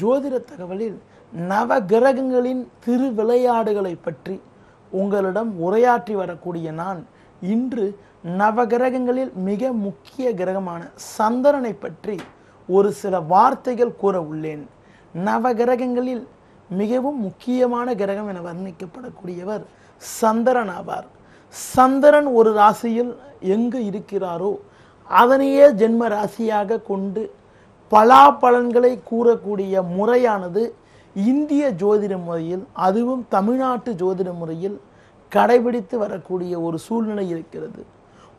ஜோதிட தகவலில் நவ கிரகங்களின் திரு விளையாடுகளை பற்றி உங்களிடம் உரையாற்றி வரக்கூடிய நான் இன்று நவ கிரகங்களில் மிக முக்கிய கிரகமான சந்திரனை பற்றி ஒரு சில வார்த்தைகள் கூற உள்ளேன் நவ கிரகங்களில் மிகவும் முக்கியமான கிரகம் என வர்ணிக்கப்படக்கூடியவர் சந்திரன் ஆவார் சந்திரன் ஒரு ராசியில் எங்கு இருக்கிறாரோ அதனையே ஜென்ம ராசியாக கொண்டு பலாபலன்களை கூறக்கூடிய முறையானது இந்திய ஜோதிட முறையில் அதுவும் தமிழ்நாட்டு ஜோதிட முறையில் கடைபிடித்து வரக்கூடிய ஒரு சூழ்நிலை இருக்கிறது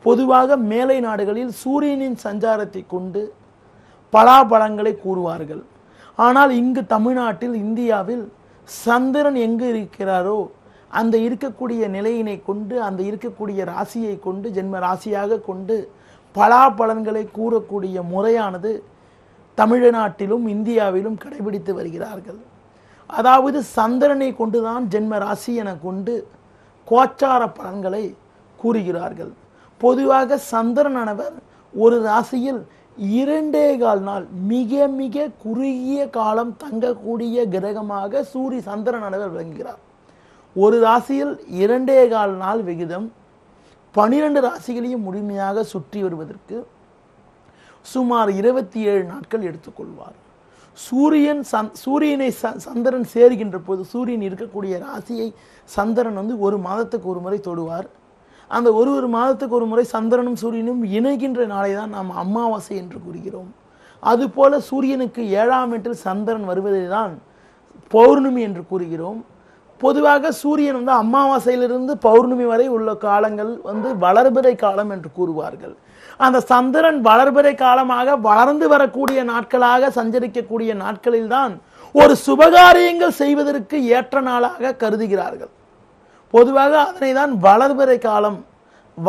பொதுவாக மேலை நாடுகளில் சூரியனின் சஞ்சாரத்தை கொண்டு பலாபலங்களை கூறுவார்கள் ஆனால் இங்கு தமிழ்நாட்டில் இந்தியாவில் சந்திரன் எங்கு இருக்கிறாரோ அந்த இருக்கக்கூடிய நிலையினை கொண்டு அந்த இருக்கக்கூடிய ராசியை கொண்டு ஜென்ம ராசியாக கொண்டு பலாபலன்களை கூறக்கூடிய முறையானது தமிழ்நாட்டிலும் இந்தியாவிலும் கடைபிடித்து வருகிறார்கள் அதாவது சந்திரனை கொண்டுதான் ஜென்ம ராசி என கொண்டு கோச்சார பலன்களை கூறுகிறார்கள் பொதுவாக சந்திரனானவர் ஒரு ராசியில் இரண்டே கால் நாள் மிக மிக குறுகிய காலம் தங்கக்கூடிய கிரகமாக சூரிய சந்திரனானவர் விளங்குகிறார் ஒரு ராசியில் இரண்டே கால் நாள் விகிதம் பனிரெண்டு ராசிகளையும் முழுமையாக சுற்றி வருவதற்கு சுமார் இருபத்தி ஏழு நாட்கள் எடுத்துக்கொள்வார் சூரியன் சந் சூரியனை ச சந்திரன் சேருகின்ற போது சூரியன் இருக்கக்கூடிய ராசியை சந்திரன் வந்து ஒரு மாதத்துக்கு ஒரு முறை தொடுவார் அந்த ஒரு ஒரு மாதத்துக்கு ஒரு முறை சந்திரனும் சூரியனும் இணைகின்ற நாளை தான் நாம் அமாவாசை என்று கூறுகிறோம் அதுபோல சூரியனுக்கு ஏழாம் வீட்டில் சந்திரன் வருவதை தான் பௌர்ணமி என்று கூறுகிறோம் பொதுவாக சூரியன் வந்து அமாவாசையிலிருந்து பௌர்ணமி வரை உள்ள காலங்கள் வந்து வளர்பிறை காலம் என்று கூறுவார்கள் அந்த சந்திரன் வளர்பிறை காலமாக வளர்ந்து வரக்கூடிய நாட்களாக சஞ்சரிக்கக்கூடிய நாட்களில்தான் ஒரு சுபகாரியங்கள் செய்வதற்கு ஏற்ற நாளாக கருதுகிறார்கள் பொதுவாக அதனை தான் வளர்பிறை காலம்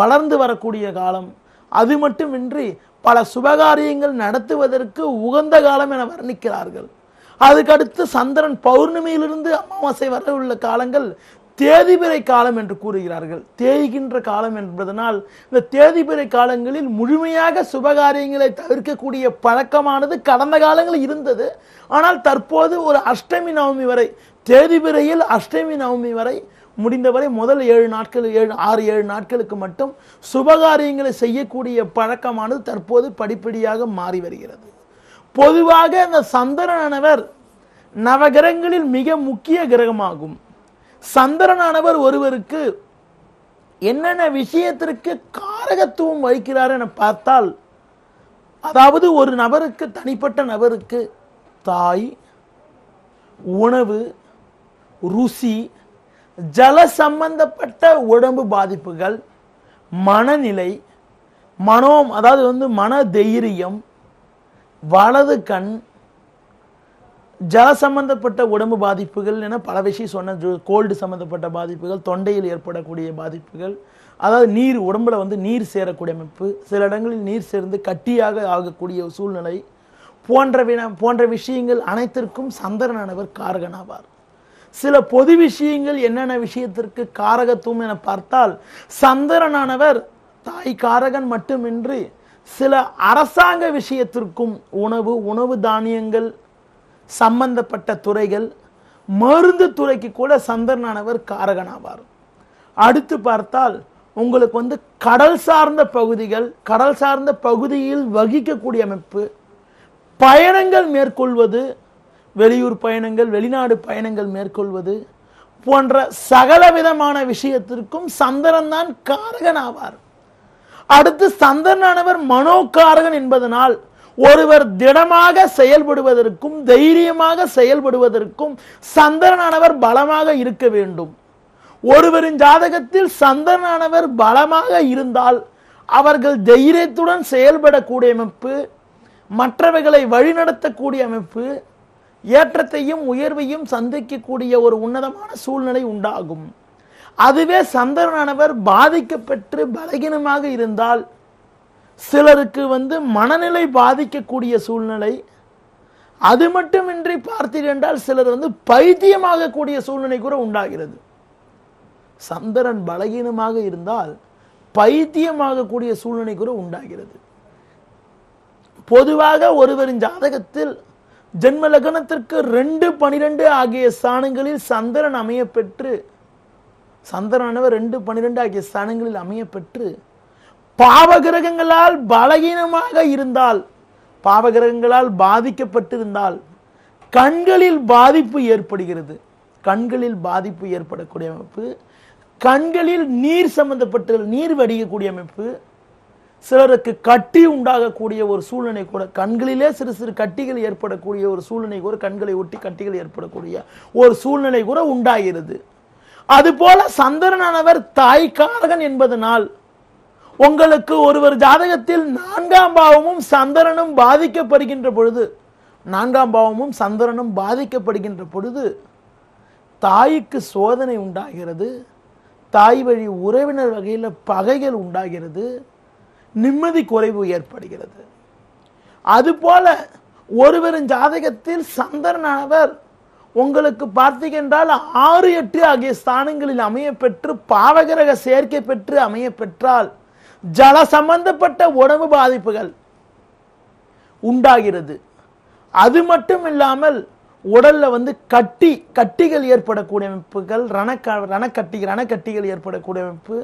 வளர்ந்து வரக்கூடிய காலம் அது மட்டுமின்றி பல சுபகாரியங்கள் நடத்துவதற்கு உகந்த காலம் என வர்ணிக்கிறார்கள் அதுக்கடுத்து சந்திரன் பௌர்ணமியிலிருந்து அமாவாசை வர உள்ள காலங்கள் தேதிபிறை காலம் என்று கூறுகிறார்கள் தேய்கின்ற காலம் என்பதனால் இந்த தேதிபிறை காலங்களில் முழுமையாக சுபகாரியங்களை தவிர்க்கக்கூடிய பழக்கமானது கடந்த காலங்களில் இருந்தது ஆனால் தற்போது ஒரு அஷ்டமி நவமி வரை தேதிபிறையில் அஷ்டமி நவமி வரை முடிந்தவரை முதல் ஏழு நாட்கள் ஏழு ஆறு ஏழு நாட்களுக்கு மட்டும் சுபகாரியங்களை செய்யக்கூடிய பழக்கமானது தற்போது படிப்படியாக மாறி வருகிறது பொதுவாக அந்த சந்திரனானவர் நவகிரகங்களில் மிக முக்கிய கிரகமாகும் சந்திரனானவர் ஒருவருக்கு என்னென்ன விஷயத்திற்கு காரகத்துவம் வகிக்கிறார் என பார்த்தால் அதாவது ஒரு நபருக்கு தனிப்பட்ட நபருக்கு தாய் உணவு ருசி ஜல சம்பந்தப்பட்ட உடம்பு பாதிப்புகள் மனநிலை மனோம் அதாவது வந்து மன தைரியம் வலது கண் ஜல சம்பந்தப்பட்ட உடம்பு பாதிப்புகள் என பல விஷயம் சொன்ன கோல்டு சம்மந்தப்பட்ட பாதிப்புகள் தொண்டையில் ஏற்படக்கூடிய பாதிப்புகள் அதாவது நீர் உடம்புல வந்து நீர் சேரக்கூடிய அமைப்பு சில இடங்களில் நீர் சேர்ந்து கட்டியாக ஆகக்கூடிய சூழ்நிலை போன்ற போன்ற விஷயங்கள் அனைத்திற்கும் சந்திரனானவர் காரகனாவார் சில பொது விஷயங்கள் என்னென்ன விஷயத்திற்கு காரகத்துவம் என பார்த்தால் சந்திரனானவர் தாய் காரகன் மட்டுமின்றி சில அரசாங்க விஷயத்திற்கும் உணவு உணவு தானியங்கள் சம்பந்தப்பட்ட துறைகள் மருந்து துறைக்கு கூட சந்தர்னானவர் காரகனாவார் அடுத்து பார்த்தால் உங்களுக்கு வந்து கடல் சார்ந்த பகுதிகள் கடல் சார்ந்த பகுதியில் வகிக்கக்கூடிய அமைப்பு பயணங்கள் மேற்கொள்வது வெளியூர் பயணங்கள் வெளிநாடு பயணங்கள் மேற்கொள்வது போன்ற சகல விதமான விஷயத்திற்கும் சந்திரன் தான் காரகனாவார் அடுத்து சந்திரனானவர் மனோக்காரகன் என்பதனால் ஒருவர் திடமாக செயல்படுவதற்கும் தைரியமாக செயல்படுவதற்கும் சந்திரனானவர் பலமாக இருக்க வேண்டும் ஒருவரின் ஜாதகத்தில் சந்திரனானவர் பலமாக இருந்தால் அவர்கள் தைரியத்துடன் செயல்படக்கூடிய அமைப்பு மற்றவைகளை வழிநடத்தக்கூடிய அமைப்பு ஏற்றத்தையும் உயர்வையும் சந்திக்கக்கூடிய ஒரு உன்னதமான சூழ்நிலை உண்டாகும் அதுவே சந்திரனானவர் பாதிக்கப்பெற்று பலகீனமாக இருந்தால் சிலருக்கு வந்து மனநிலை பாதிக்கக்கூடிய சூழ்நிலை அது மட்டுமின்றி பார்த்தீர்கள் சிலர் வந்து பைத்தியமாகக்கூடிய சூழ்நிலை கூட உண்டாகிறது சந்திரன் பலகீனமாக இருந்தால் பைத்தியமாகக்கூடிய சூழ்நிலை கூட உண்டாகிறது பொதுவாக ஒருவரின் ஜாதகத்தில் ஜென்ம லக்னத்திற்கு ரெண்டு பனிரெண்டு ஆகிய ஸ்தானங்களில் சந்திரன் அமைய பெற்று சந்திரனானவர் ரெண்டு பனிரெண்டு ஆகிய ஸ்தானங்களில் அமைய பெற்று பாவகிரகங்களால் பலகீனமாக இருந்தால் பாவகிரகங்களால் பாதிக்கப்பட்டிருந்தால் கண்களில் பாதிப்பு ஏற்படுகிறது கண்களில் பாதிப்பு ஏற்படக்கூடிய அமைப்பு கண்களில் நீர் சம்பந்தப்பட்ட நீர் வடிக்கக்கூடிய அமைப்பு சிலருக்கு கட்டி உண்டாகக்கூடிய ஒரு சூழ்நிலை கூட கண்களிலே சிறு சிறு கட்டிகள் ஏற்படக்கூடிய ஒரு சூழ்நிலை கூட கண்களை ஒட்டி கட்டிகள் ஏற்படக்கூடிய ஒரு சூழ்நிலை கூட உண்டாகிறது அதுபோல சந்திரனானவர் காரகன் என்பதனால் உங்களுக்கு ஒருவர் ஜாதகத்தில் நான்காம் பாவமும் சந்திரனும் பாதிக்கப்படுகின்ற பொழுது நான்காம் பாவமும் சந்திரனும் பாதிக்கப்படுகின்ற பொழுது தாய்க்கு சோதனை உண்டாகிறது தாய் வழி உறவினர் வகையில் பகைகள் உண்டாகிறது நிம்மதி குறைவு ஏற்படுகிறது அதுபோல ஒருவரின் ஜாதகத்தில் சந்திரனானவர் உங்களுக்கு பார்த்தீங்கன்றால் ஆறு எட்டு ஆகிய ஸ்தானங்களில் அமைய பெற்று பாவகிரக சேர்க்கை பெற்று அமைய பெற்றால் ஜல சம்பந்தப்பட்ட உடம்பு பாதிப்புகள் உண்டாகிறது அது மட்டும் இல்லாமல் உடல்ல வந்து கட்டி கட்டிகள் ஏற்படக்கூடிய அமைப்புகள் ரணக்க ரணக்கட்டி ரணக்கட்டிகள் ஏற்படக்கூடிய அமைப்பு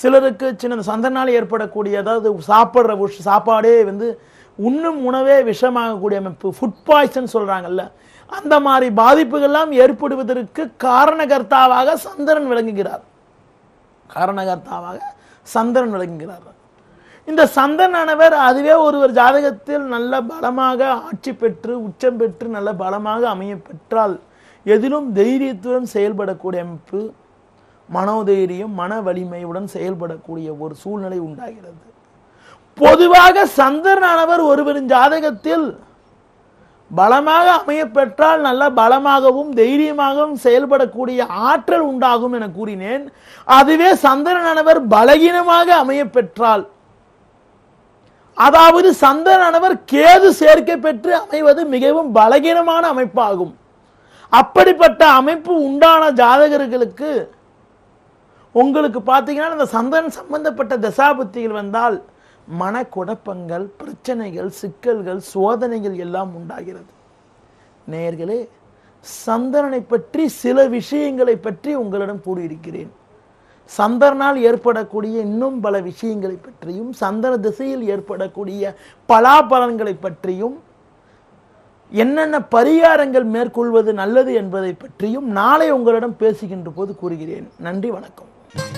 சிலருக்கு சின்ன சந்தனால் ஏற்படக்கூடிய அதாவது சாப்பிட்ற சாப்பாடே வந்து உண்ணும் உணவே விஷமாகக்கூடிய அமைப்பு ஃபுட் பாய்சன் சொல்கிறாங்கல்ல அந்த மாதிரி பாதிப்புகள்லாம் ஏற்படுவதற்கு காரணகர்த்தாவாக சந்திரன் விளங்குகிறார் காரணகர்த்தாவாக சந்திரன் விளங்குகிறார் இந்த சந்திரனானவர் அதுவே ஒருவர் ஜாதகத்தில் நல்ல பலமாக ஆட்சி பெற்று உச்சம் பெற்று நல்ல பலமாக அமைய பெற்றால் எதிலும் தைரியத்துடன் செயல்படக்கூடிய அமைப்பு மனோதைரியம் மன வலிமையுடன் செயல்படக்கூடிய ஒரு சூழ்நிலை உண்டாகிறது பொதுவாக சந்திரனானவர் ஒருவரின் ஜாதகத்தில் பலமாக அமைய பெற்றால் நல்ல பலமாகவும் தைரியமாகவும் செயல்படக்கூடிய ஆற்றல் உண்டாகும் என கூறினேன் அதுவே சந்திரனவர் பலகீனமாக அமைய பெற்றால் அதாவது சந்திரனவர் கேது சேர்க்கை பெற்று அமைவது மிகவும் பலகீனமான அமைப்பாகும் அப்படிப்பட்ட அமைப்பு உண்டான ஜாதகர்களுக்கு உங்களுக்கு பார்த்தீங்கன்னா அந்த சந்திரன் சம்பந்தப்பட்ட தசாபுத்திகள் வந்தால் மனக்குழப்பங்கள் பிரச்சனைகள் சிக்கல்கள் சோதனைகள் எல்லாம் உண்டாகிறது நேர்களே சந்தரனை பற்றி சில விஷயங்களை பற்றி உங்களிடம் கூடியிருக்கிறேன் சந்தரனால் ஏற்படக்கூடிய இன்னும் பல விஷயங்களை பற்றியும் சந்தன திசையில் ஏற்படக்கூடிய பலாபலன்களை பற்றியும் என்னென்ன பரிகாரங்கள் மேற்கொள்வது நல்லது என்பதை பற்றியும் நாளை உங்களிடம் பேசுகின்ற போது கூறுகிறேன் நன்றி வணக்கம்